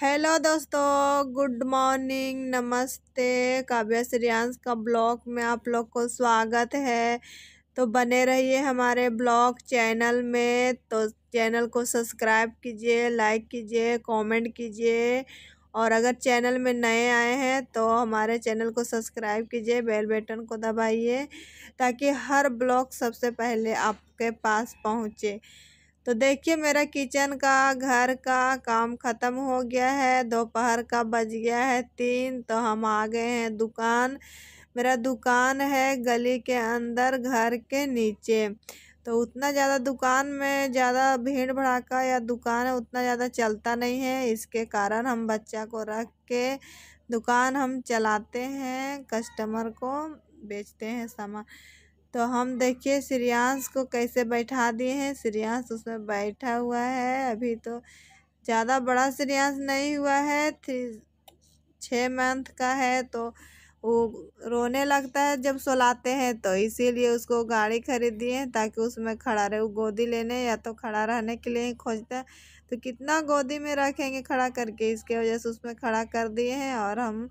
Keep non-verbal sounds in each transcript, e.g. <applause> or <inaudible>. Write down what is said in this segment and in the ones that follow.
Hello दोस्तों good morning नमस्ते काव्या श्रियांस का ब्लॉग में आप लोग को स्वागत है तो बने रहिए हमारे ब्लॉग चैनल में तो चैनल को सब्सक्राइब कीजिए लाइक कीजिए कमेंट कीजिए और अगर चैनल में नए आए हैं तो हमारे चैनल को सब्सक्राइब कीजिए बेल बटन को दबाइए ताकि हर ब्लॉग सबसे पहले आपके पास पहुँचे तो देखिए मेरा किचन का घर का काम ख़त्म हो गया है दोपहर का बज गया है तीन तो हम आ गए हैं दुकान मेरा दुकान है गली के अंदर घर के नीचे तो उतना ज़्यादा दुकान में ज़्यादा भीड़ भड़ाका या दुकान है उतना ज़्यादा चलता नहीं है इसके कारण हम बच्चा को रख के दुकान हम चलाते हैं कस्टमर को बेचते हैं सामान तो हम देखिए सीरियांश को कैसे बैठा दिए हैं सीरियांश उसमें बैठा हुआ है अभी तो ज़्यादा बड़ा सीरियांश नहीं हुआ है थ्री छः मंथ का है तो वो रोने लगता है जब सोलाते हैं तो इसीलिए उसको गाड़ी खरीद दिए हैं ताकि उसमें खड़ा रहे वो गोदी लेने या तो खड़ा रहने के लिए ही खोजता है तो कितना गोदी में रखेंगे खड़ा करके इसके वजह से उसमें खड़ा कर दिए हैं और हम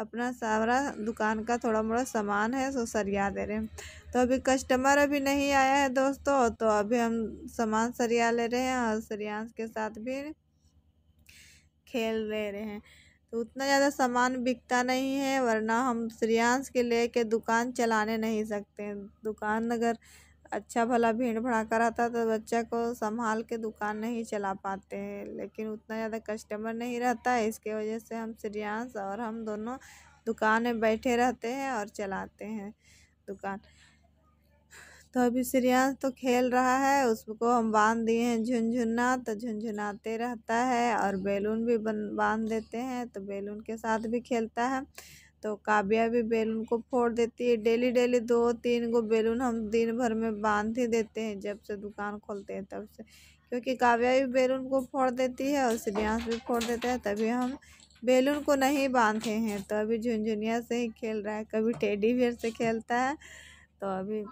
अपना सारा दुकान का थोड़ा मोड़ा सामान है सो सरिया दे रहे हैं तो अभी कस्टमर अभी नहीं आया है दोस्तों तो अभी हम सामान सरिया ले रहे हैं और सरिया के साथ भी खेल ले रहे हैं तो उतना ज़्यादा सामान बिकता नहीं है वरना हम सरियांस के ले के दुकान चलाने नहीं सकते दुकान अगर अच्छा भला भीड़ भड़ाका रहता है तो बच्चा को संभाल के दुकान नहीं चला पाते हैं लेकिन उतना ज़्यादा कस्टमर नहीं रहता है इसके वजह से हम श्रेयांश और हम दोनों दुकान में बैठे रहते हैं और चलाते हैं दुकान तो अभी श्रेयांश तो खेल रहा है उसको हम बांध दिए हैं झुनझुना तो झुनझुनाते रहता है और बैलून भी बांध देते हैं तो बैलून के साथ भी खेलता है तो काव्या भी बैलून को फोड़ देती है डेली डेली दो तीन गो बैलून हम दिन भर में बांध ही देते हैं जब से दुकान खोलते हैं तब से क्योंकि काव्या भी बैलून को फोड़ देती है और श्रेयांश भी फोड़ देते हैं तभी हम बैलून को नहीं बांधे हैं तो अभी झुंझुनिया से ही खेल रहा है कभी टेडी बियर से खेलता है तो अभी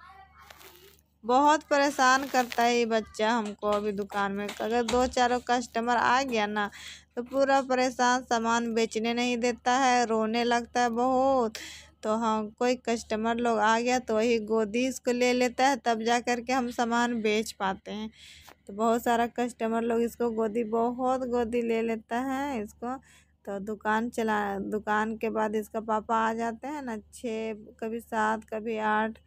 बहुत परेशान करता है ये बच्चा हमको अभी दुकान में अगर दो चारों कस्टमर आ गया ना तो पूरा परेशान सामान बेचने नहीं देता है रोने लगता है बहुत तो हाँ कोई कस्टमर लोग आ गया तो वही गोदी इसको ले लेता है तब जा कर के हम सामान बेच पाते हैं तो बहुत सारा कस्टमर लोग इसको गोदी बहुत गोदी ले लेता है इसको तो दुकान चला दुकान के बाद इसका पापा आ जाते हैं ना छः कभी सात कभी आठ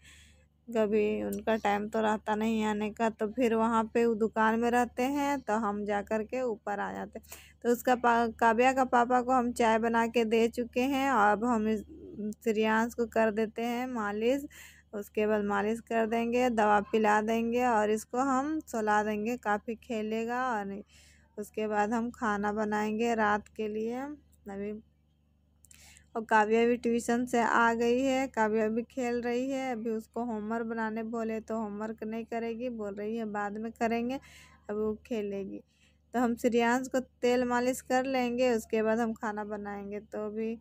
कभी उनका टाइम तो रहता नहीं आने का तो फिर वहाँ पे वो दुकान में रहते हैं तो हम जा कर के ऊपर आ जाते तो उसका काव्या का पापा को हम चाय बना के दे चुके हैं और अब हम श्रियांश को कर देते हैं मालिश उसके बाद मालिश कर देंगे दवा पिला देंगे और इसको हम सुला देंगे काफ़ी खेलेगा और उसके बाद हम खाना बनाएंगे रात के लिए अभी और काव्या भी ट्यूशन से आ गई है काव्या भी खेल रही है अभी उसको होमवर्क बनाने बोले तो होमवर्क नहीं करेगी बोल रही है बाद में करेंगे अभी वो खेलेगी तो हम सिरियांश को तेल मालिश कर लेंगे उसके बाद हम खाना बनाएंगे तो अभी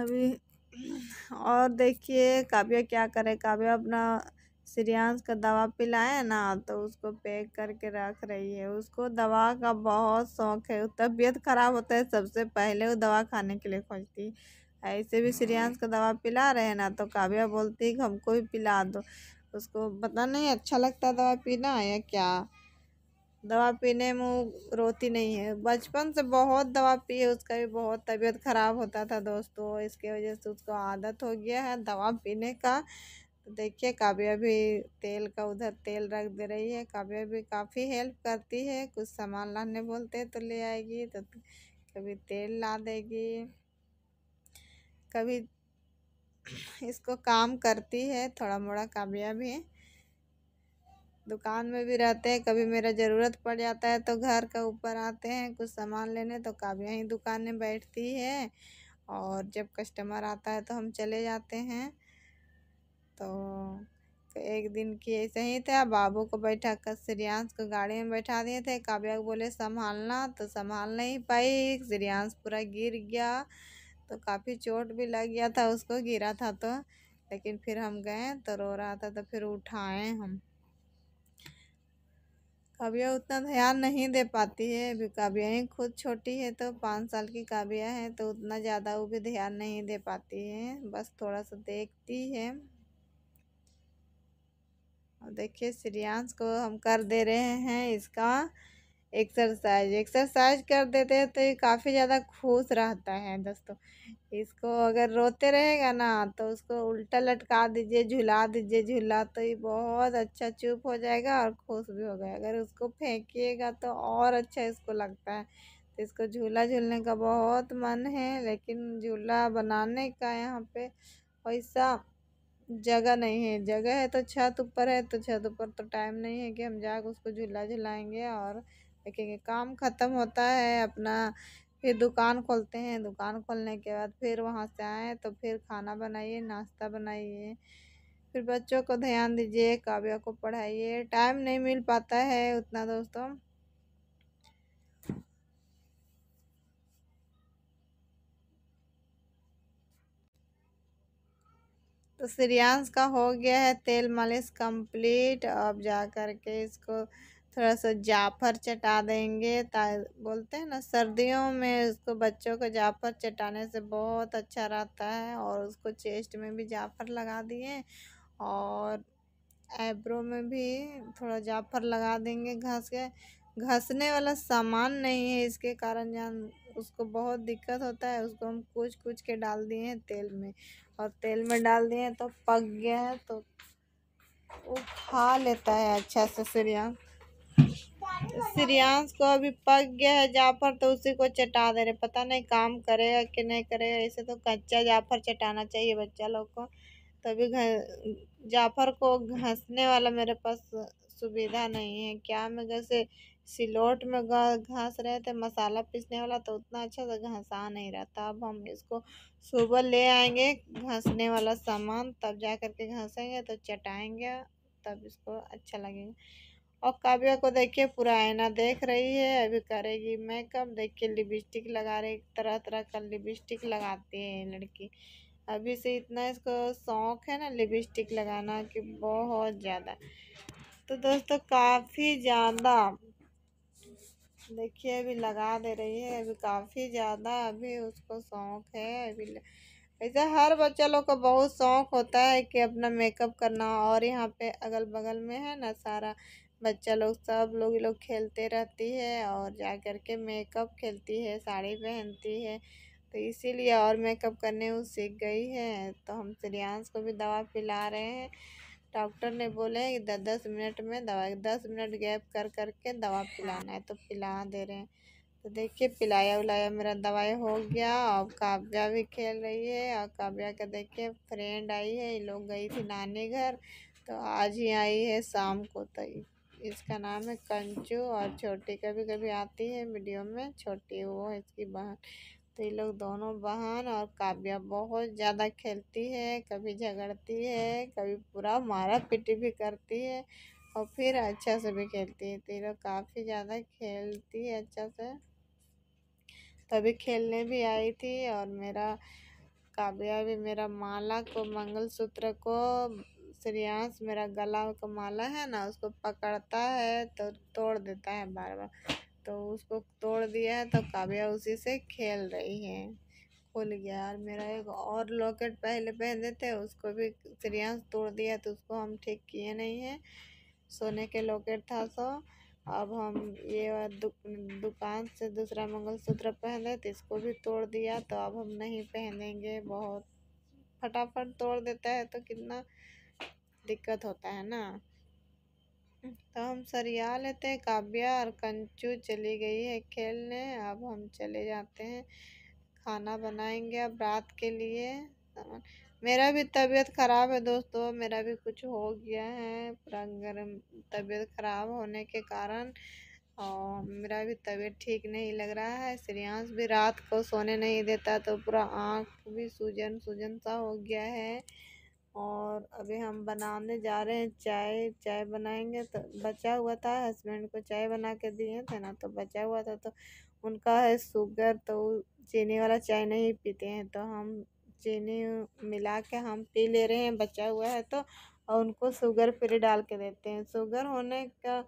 अभी और देखिए काव्या क्या करे काव्या अपना श्रेयांश का दवा पिलाया ना तो उसको पैक करके रख रही है उसको दवा का बहुत शौक है तबीयत ख़राब होता है सबसे पहले वो दवा खाने के लिए खोजती है ऐसे भी सीरियांस हम्म। का दवा पिला रहे हैं ना तो काव्या बोलती है हमको भी पिला दो उसको पता नहीं अच्छा लगता दवा पीना या क्या दवा पीने में रोती नहीं है बचपन से बहुत दवा पी है उसका भी बहुत तबीयत ख़राब होता था दोस्तों इसके वजह से उसको आदत हो गया है दवा पीने का तो देखिए काव्या भी तेल का उधर तेल रख दे रही है काव्या भी काफ़ी हेल्प करती है कुछ सामान लाने बोलते हैं तो ले आएगी तो कभी तेल ला देगी कभी इसको काम करती है थोड़ा मोड़ा काव्या भी दुकान में भी रहते हैं कभी मेरा ज़रूरत पड़ जाता है तो घर का ऊपर आते हैं कुछ सामान लेने तो काव्या ही दुकान में बैठती है और जब कस्टमर आता है तो हम चले जाते हैं तो, तो एक दिन की ऐसे ही था बाबू को बैठा कर श्रियांश को गाड़ी में बैठा दिए थे काव्या को बोले संभालना तो संभाल नहीं पाई श्रियांश पूरा गिर गया तो काफ़ी चोट भी लग गया था उसको गिरा था तो लेकिन फिर हम गए तो रो रहा था तो फिर उठाए हम काव्या उतना ध्यान नहीं दे पाती है अभी काव्या ही खुद छोटी है तो पाँच साल की काव्या है तो उतना ज़्यादा वो भी ध्यान नहीं दे पाती है बस थोड़ा सा देखती है और देखिए श्रियांश को हम कर दे रहे हैं इसका एक्सरसाइज एक्सरसाइज कर देते हैं तो ये काफ़ी ज़्यादा खुश रहता है दोस्तों इसको अगर रोते रहेगा ना तो उसको उल्टा लटका दीजिए झुला दीजिए झूला तो ये बहुत अच्छा चुप हो जाएगा और खुश भी होगा अगर उसको फेंकिएगा तो और अच्छा इसको लगता है तो इसको झूला झूलने का बहुत मन है लेकिन झूला बनाने का यहाँ पे पैसा जगह नहीं है जगह है तो छत ऊपर है तो छत ऊपर तो टाइम नहीं है कि हम जाकर उसको झूला झुलाएँगे और देखेंगे काम ख़त्म होता है अपना फिर दुकान खोलते हैं दुकान खोलने के बाद फिर वहाँ से आए तो फिर खाना बनाइए नाश्ता बनाइए फिर बच्चों को ध्यान दीजिए काव्या को पढ़ाइए टाइम नहीं मिल पाता है उतना दोस्तों तो सीरियांस का हो गया है तेल मालिश कंप्लीट अब जा कर के इसको थोड़ा सा जाफर चटा देंगे ता बोलते हैं ना सर्दियों में उसको बच्चों को जाफर चटाने से बहुत अच्छा रहता है और उसको चेस्ट में भी जाफर लगा दिए और एब्रो में भी थोड़ा जाफर लगा देंगे घस के घसने वाला सामान नहीं है इसके कारण जान उसको बहुत दिक्कत होता है उसको हम कुछ कुछ के डाल दिए हैं तेल में और तेल में डाल दिए तो पक गया है तो वो खा लेता है अच्छा से सिरियांस सिरियांस को अभी पक गया है जाफर तो उसी को चटा दे रहे पता नहीं काम करेगा कि नहीं करेगा ऐसे तो कच्चा जाफर चटाना चाहिए बच्चा लोग को तभी जाफर को घसने वाला मेरे पास सुविधा नहीं है क्या मैं जैसे सिलोट में घास रहे थे मसाला पीसने वाला तो उतना अच्छा से तो घंसा नहीं रहा था अब हम इसको सुबह ले आएंगे घंसने वाला सामान तब जा कर के घंसेंगे तो चटाएंगे तब इसको अच्छा लगेगा और काव्या को देखिए पूरा आईना देख रही है अभी करेगी मेकअप देखिए लिपस्टिक लगा रही तरह तरह का लिपस्टिक लगाती है लड़की अभी से इतना इसको शौक है ना लिपस्टिक लगाना कि बहुत ज़्यादा तो दोस्तों काफ़ी ज़्यादा देखिए अभी लगा दे रही है अभी काफ़ी ज़्यादा अभी उसको शौक है अभी ऐसे हर बच्चा लोग को बहुत शौक होता है कि अपना मेकअप करना और यहाँ पे अगल बगल में है ना सारा बच्चा लोग सब लोग ये लोग खेलते रहती है और जा कर के मेकअप खेलती है साड़ी पहनती है तो इसीलिए और मेकअप करने वो सीख गई है तो हम श्रियांश को भी दवा पिला रहे हैं डॉक्टर ने बोले हैं कि दस मिनट में दवा दस मिनट गैप कर कर के दवा पिलाना है तो पिला दे रहे हैं तो देखिए पिलाया उलाया मेरा दवाई हो गया और काव्या भी खेल रही है और काव्या का देखिए फ्रेंड आई है ये लोग गई थी नानी घर तो आज ही आई है शाम को तो इसका नाम है कंचू और छोटी कभी कभी आती है वीडियो में छोटी वो है इसकी बहन तो ये लोग दोनों बहन और काव्या बहुत ज़्यादा खेलती है कभी झगड़ती है कभी पूरा मारा पिटी भी करती है और फिर अच्छा से भी खेलती है तो ये लोग काफ़ी ज़्यादा खेलती है अच्छा से तभी खेलने भी आई थी और मेरा काव्या भी मेरा माला को मंगलसूत्र को श्रेयांश मेरा गला का माला है ना उसको पकड़ता है तो तोड़ देता है बार बार तो उसको तोड़ दिया है तो काव्या उसी से खेल रही है खुल गया और मेरा एक और लॉकेट पहले पहने थे उसको भी चिड़िया तोड़ दिया तो उसको हम ठीक किए नहीं हैं सोने के लॉकेट था सो अब हम ये दु, दुकान से दूसरा मंगलसूत्र पहन रहे तो इसको भी तोड़ दिया तो अब हम नहीं पहनेंगे बहुत फटाफट तोड़ देता है तो कितना दिक्कत होता है ना तो हम सरिया लेते हैं काव्या और कंचू चली गई है खेलने अब हम चले जाते हैं खाना बनाएंगे अब रात के लिए मेरा भी तबीयत ख़राब है दोस्तों मेरा भी कुछ हो गया है पूरा गर्म तबीयत ख़राब होने के कारण और मेरा भी तबीयत ठीक नहीं लग रहा है श्रेयांश भी रात को सोने नहीं देता तो पूरा आँख भी सूजन सूजन सा हो गया है और अभी हम बनाने जा रहे हैं चाय चाय बनाएंगे तो बचा हुआ था हस्बैंड को चाय बना के दिए थे ना तो बचा हुआ था तो उनका है शुगर तो चीनी वाला चाय नहीं पीते हैं तो हम चीनी मिला के हम पी ले रहे हैं बचा हुआ है तो और उनको शुगर फ्री डाल के देते हैं शुगर होने का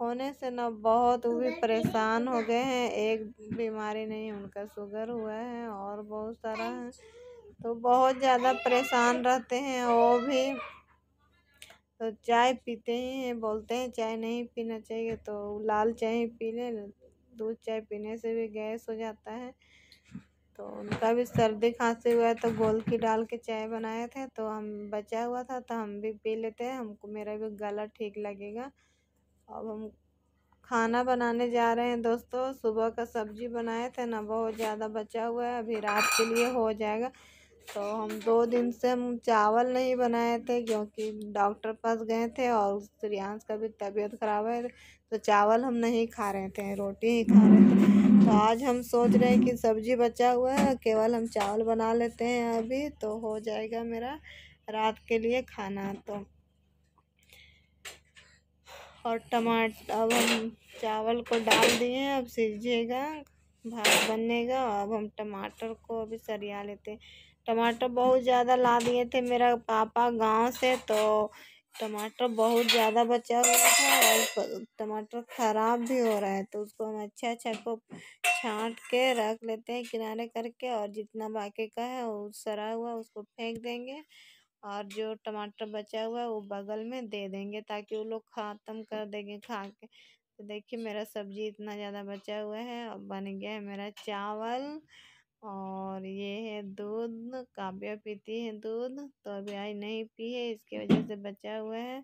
होने से ना बहुत वो भी परेशान हो गए हैं एक बीमारी नहीं उनका शुगर हुआ है और बहुत सारा है तो बहुत ज़्यादा परेशान रहते हैं वो भी तो चाय पीते ही हैं बोलते हैं चाय नहीं पीना चाहिए तो लाल चाय पी लें दूध चाय पीने से भी गैस हो जाता है तो उनका भी सर्दी खांसी हुआ है तो गोल की डाल के चाय बनाए थे तो हम बचा हुआ था तो हम भी पी लेते हैं हमको मेरा भी गला ठीक लगेगा अब हम खाना बनाने जा रहे हैं दोस्तों सुबह का सब्जी बनाए थे ना बहुत ज़्यादा बचा हुआ है अभी रात के लिए हो जाएगा तो हम दो दिन से हम चावल नहीं बनाए थे क्योंकि डॉक्टर पास गए थे और श्रियांश का भी तबीयत ख़राब है तो चावल हम नहीं खा रहे थे रोटी ही खा रहे थे तो आज हम सोच रहे हैं कि सब्जी बचा हुआ है केवल हम चावल बना लेते हैं अभी तो हो जाएगा मेरा रात के लिए खाना तो और टमाटर अब हम चावल को डाल दिए अब सीजिएगा भात बनेगा अब हम टमाटर को अभी सरिया लेते हैं टमाटर बहुत ज़्यादा ला दिए थे मेरा पापा गांव से तो टमाटर बहुत ज़्यादा बचा हुआ था और टमाटर ख़राब भी हो रहा है तो उसको हम अच्छा अच्छा को छाँट के रख लेते हैं किनारे करके और जितना बाकी का है वो सरा हुआ उसको फेंक देंगे और जो टमाटर बचा हुआ है वो बगल में दे देंगे ताकि वो लोग ख़त्म कर देंगे खा के तो देखिए मेरा सब्ज़ी इतना ज़्यादा बचा हुआ है और बन गया है मेरा चावल और ये है दूध काव्या पीती है दूध तो अभी आज नहीं पी है इसकी वजह से बचा हुआ है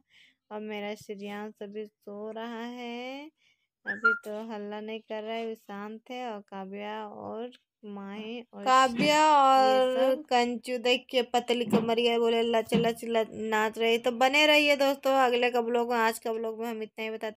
और मेरा श्रियांश सभी सो रहा है अभी तो हल्ला नहीं कर रहा है शांत है और काव्या और माए और काव्या <laughs> और कंचू देख के पतली कमर गए बोले लच लच नाच रही तो बने रहिए दोस्तों अगले कब लोग आज का ब्लॉग में हम इतना ही बताते